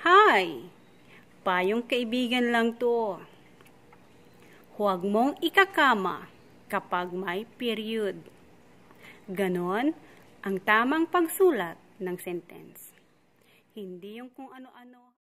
Hi! Payong kaibigan lang to. Huwag mong ikakama kapag may period. Ganon ang tamang pagsulat ng sentence. Hindi yung kung ano-ano.